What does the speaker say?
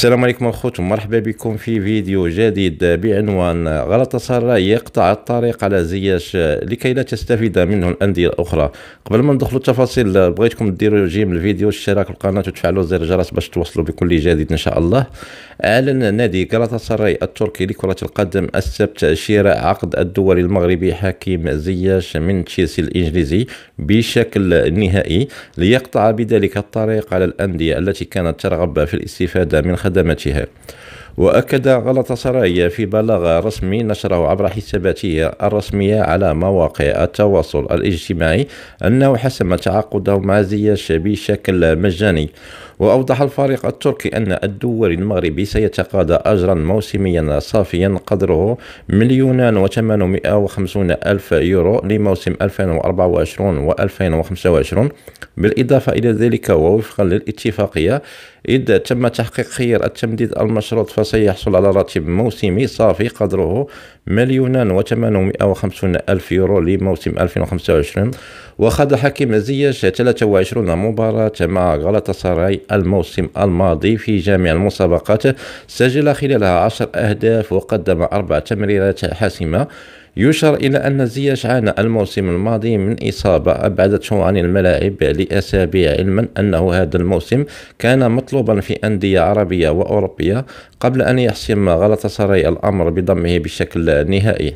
السلام عليكم اخوتي مرحبا بكم في فيديو جديد بعنوان غلط سراي يقطع الطريق على زياش لكي لا تستفيد منه الأندية الأخرى قبل ما ندخلوا التفاصيل بغيتكم ديروا جيم الفيديو اشتراك القناة وتفعلوا زر الجرس باش توصلوا بكل جديد إن شاء الله أعلن نادي غلط سراي التركي لكرة القدم السبت شراء عقد الدولي المغربي حكيم زياش من تشيلسي الإنجليزي بشكل نهائي ليقطع بذلك الطريق على الأندية التي كانت ترغب في الاستفادة من خدمة خدمتها وأكد غلط سرايا في بلاغ رسمي نشره عبر حساباته الرسمية على مواقع التواصل الاجتماعي أنه حسم تعاقده مع زياش بشكل مجاني وأوضح الفريق التركي أن الدول المغربي سيتقاضى أجرا موسميا صافيا قدره مليونان وثمانمائة وخمسون ألف يورو لموسم 2024 و 2025 بالإضافة إلى ذلك ووفقا للاتفاقية إذ تم تحقيق خير التمديد المشروط فسيحصل على راتب موسمي صافي قدره مليون و وخمسون ألف يورو لموسم 2025 وخاض حكيم زياش 23 مباراة مع غلطة سراي الموسم الماضي في جميع المسابقات سجل خلالها 10 أهداف وقدم أربع تمريرات حاسمة يشار إلى أن زياش عانى الموسم الماضي من إصابة أبعدته عن الملاعب لأسابيع علما أنه هذا الموسم كان مطلوبا في أندية عربية وأوروبية قبل أن يحسم غلط سراي الأمر بضمه بشكل نهائي